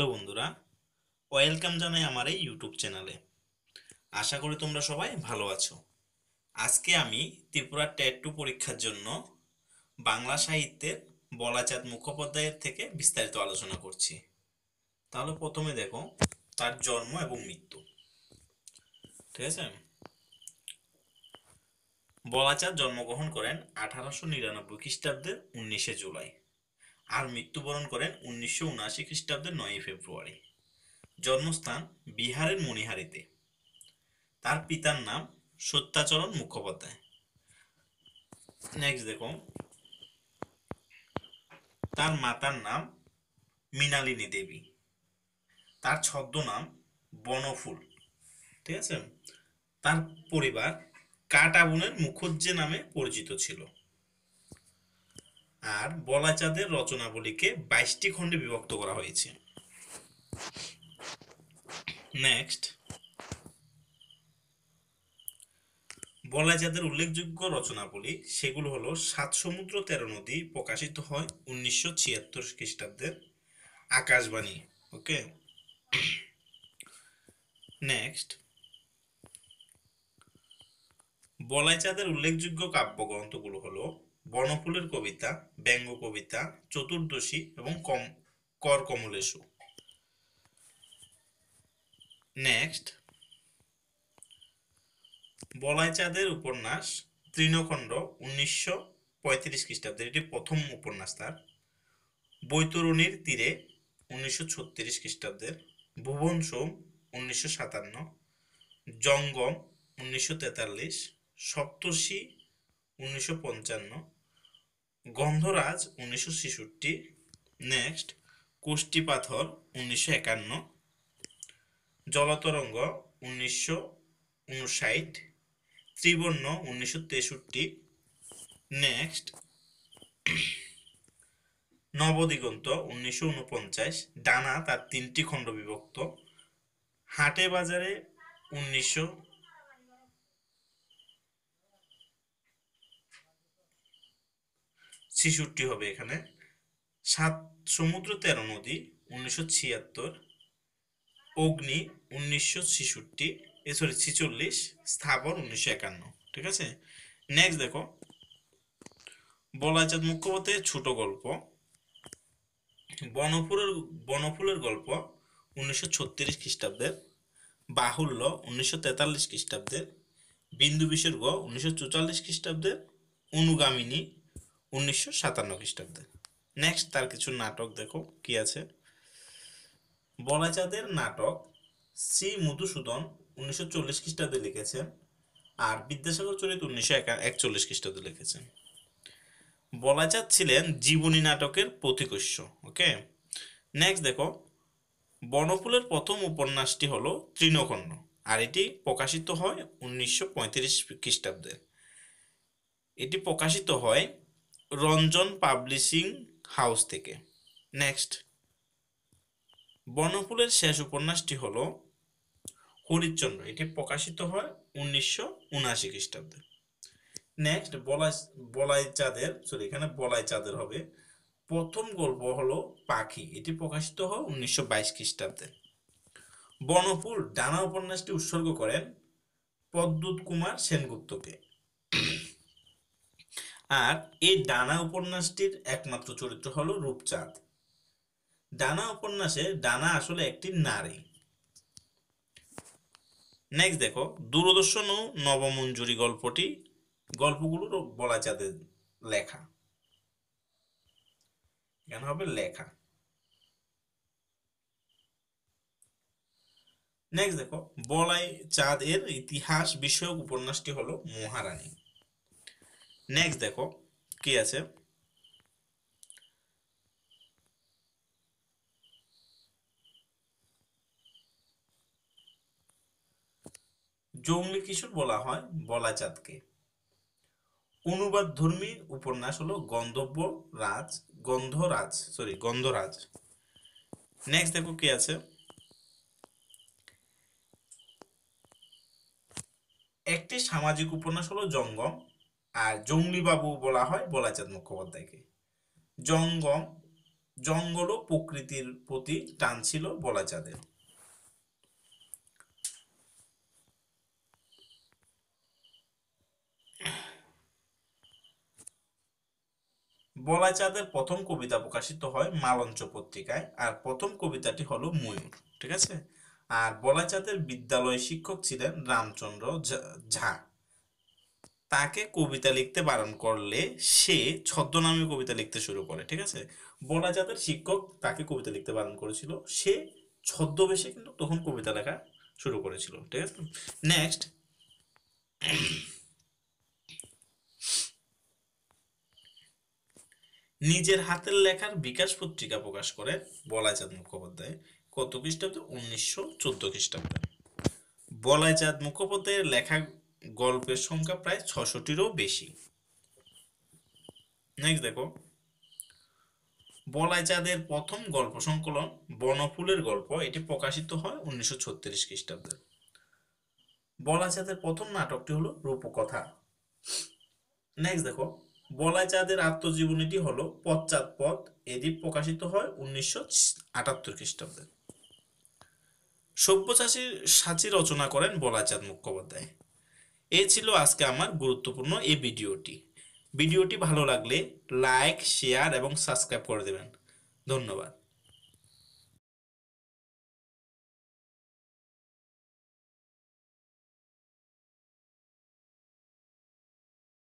hello বন্ধুরা welcome জানাই আমার এই ইউটিউব চ্যানেলে আশা করি তোমরা সবাই ভালো আছো আজকে আমি ত্রিপুরা টেট টু পরীক্ষার জন্য বাংলা সাহিত্যের বলাচাঁদ মুখোপাধ্যায়ের থেকে বিস্তারিত আলোচনা করছি তাহলে প্রথমে দেখো তার জন্ম এবং মৃত্যু ঠিক আছে বলাচাঁদ জন্মগ্রহণ করেন আঠারোশো নিরানব্বই খ্রিস্টাব্দের উনিশে জুলাই আর মৃত্যুবরণ করেন উনিশশো উনআশি খ্রিস্টাব্দের নয়ই ফেব্রুয়ারি জন্মস্থান বিহারের মণিহারিতে তার পিতার নাম সত্যাচরণ মুখোপাধ্যায় নেক্সট দেখো তার মাতার নাম মৃণালিনী দেবী তার ছদ্মনাম বনফুল ঠিক আছে তার পরিবার কাটাবুনের মুখোজ্জে নামে পরিচিত ছিল আর বলাচাঁদের রচনাবলীকে বাইশটি খণ্ডে বিভক্ত করা হয়েছে নেক্সট বলাচাঁদের উল্লেখযোগ্য রচনাবলী সেগুলো হলো সাত সমুদ্র তেরো নদী প্রকাশিত হয় উনিশশো ছিয়াত্তর খ্রিস্টাব্দের আকাশবাণী ওকে নেক্সট বলাইচাঁদের উল্লেখযোগ্য কাব্যগ্রন্থগুলো হলো বনফুলের কবিতা ব্যঙ্গ কবিতা চতুর্দশী এবং কম কর কমলেশু নেক্সট বলাইচাঁদের উপন্যাস তৃণখণ্ড উনিশশো পঁয়ত্রিশ খ্রিস্টাব্দের এটি প্রথম উপন্যাস তার বৈতরণীর তীরে উনিশশো ছত্রিশ খ্রিস্টাব্দের ভুবন সোম উনিশশো সাতান্ন জঙ্গম উনিশশো তেতাল্লিশ সপ্তর্ষি উনিশশো পঞ্চান্ন গন্ধরাজ উনিশশো ছেষট্টি নেক্সট কুষ্টি পাথর উনিশশো একান্ন জলতরঙ্গ উনিশশো উনষাট ত্রিবর্ণ উনিশশো তেষট্টি নেক্সট নবদিগন্ত উনিশশো উনপঞ্চাশ ডানা তার তিনটি খণ্ড বিভক্ত হাটে বাজারে উনিশশো ছিষট্টি হবে এখানে সাত সমুদ্র তেরো নদী উনিশশো ছিয়াত্তর অগ্নি উনিশশো ছিষট্টি এ সরি ছিচল্লিশ স্থাপন উনিশশো একান্ন ঠিক আছে নেক্সট দেখো বলাচাঁদ মুখ্যমতের ছোট গল্প বনফুলের বনফুলের গল্প উনিশশো ছত্রিশ খ্রিস্টাব্দের বাহুল্য উনিশশো তেতাল্লিশ খ্রিস্টাব্দের বিন্দু বিসর্গ উনিশশো চুচাল্লিশ খ্রিস্টাব্দের অনুগামিনী উনিশশো সাতান্ন খ্রিস্টাব্দে নেক্সট তার কিছু নাটক দেখো কি আছে বলাচাঁদের নাটক শ্রী মধুসূদন উনিশশো চল্লিশ খ্রিস্টাব্দে লিখেছেন আর বিদ্যাসাগর চরিত উনিশশো একচল্লিশ খ্রিস্টাব্দে লিখেছেন বলাচাঁদ ছিলেন জীবনী নাটকের প্রতিকস্য ওকে নেক্সট দেখো বনফুলের প্রথম উপন্যাসটি হলো তৃণকর্ণ আর এটি প্রকাশিত হয় উনিশশো পঁয়ত্রিশ খ্রিস্টাব্দে এটি প্রকাশিত হয় রঞ্জন পাবলিশিং হাউস থেকে নেক্সট বনফুলের শেষ উপন্যাসটি হল হরিচন্দ্র এটি প্রকাশিত হয় উনিশশো উনআশি খ্রিস্টাব্দে নেক্সট বলাই বলাই চাঁদের সরি এখানে বলাই চাঁদের হবে প্রথম গল্প হলো পাখি এটি প্রকাশিত হয় উনিশশো বাইশ খ্রিস্টাব্দে বনফুল ডানা উপন্যাসটি উৎসর্গ করেন পদ্যুৎ কুমার সেনগুপ্তকে আর এই ডানা উপন্যাসটির একমাত্র চরিত্র হলো রূপচাঁদ ডানা উপন্যাসে ডানা আসলে একটি নারী নেক্সট দেখো দূরদর্শন ও নবমঞ্জুরি গল্পটি গল্পগুলোর যাতে লেখা কেন হবে লেখা নেক্সট দেখো বলাই চাঁদ এর ইতিহাস বিষয়ক উপন্যাসটি হলো মহারানী নেক্সট দেখো কি আছে জঙ্গলি কিশোর বলা হয় চাঁদকে অনুবাদ ধর্মী উপন্যাস হলো গন্ধব্য রাজ গন্ধরাজ সরি গন্ধরাজ নেক্সট দেখো কি আছে একটি সামাজিক উপন্যাস হলো জঙ্গম আর জঙ্গলিবাবু বলা হয় বলাচাঁদ মুখোপাধ্যায়কে জঙ্গম জঙ্গল ও প্রকৃতির প্রতি টান ছিল বলাচাঁদের বলাচাঁদের প্রথম কবিতা প্রকাশিত হয় মালঞ্চ পত্রিকায় আর প্রথম কবিতাটি হলো ময়ূর ঠিক আছে আর বলাচাঁদের বিদ্যালয় শিক্ষক ছিলেন রামচন্দ্র ঝা তাকে কবিতা লিখতে বারণ করলে সে ছদ্মনামে কবিতা লিখতে শুরু করে ঠিক আছে বলা যাদের শিক্ষক তাকে কবিতা লিখতে বারণ করেছিল সে ছদ্মবেশে কিন্তু তখন কবিতা লেখা শুরু করেছিল ঠিক আছে নেক্সট নিজের হাতের লেখার বিকাশ পত্রিকা প্রকাশ করে বলাইচাঁদ মুখোপাধ্যায় কত খ্রিস্টাব্দে উনিশশো চোদ্দ খ্রিস্টাব্দে বলাইচাঁদ মুখোপাধ্যায়ের লেখা গল্পের সংখ্যা প্রায় ছশোটিরও বেশি নেক্সট দেখো বলাইচাঁদের প্রথম গল্প সংকলন বনফুলের গল্প এটি প্রকাশিত হয় উনিশশো ছত্রিশ খ্রিস্টাব্দে বলাইচাঁদের প্রথম নাটকটি হলো রূপকথা নেক্সট দেখো বলাইচাঁদের আত্মজীবনীটি হলো পথ এটি প্রকাশিত হয় উনিশশো আটাত্তর খ্রিস্টাব্দে সব্যসাচী সাচী রচনা করেন বলাইচাঁদ মুখোপাধ্যায় এ ছিল আজকে আমার গুরুত্বপূর্ণ এই ভিডিওটি ভিডিওটি ভালো লাগলে লাইক শেয়ার এবং সাবস্ক্রাইব করে দেবেন ধন্যবাদ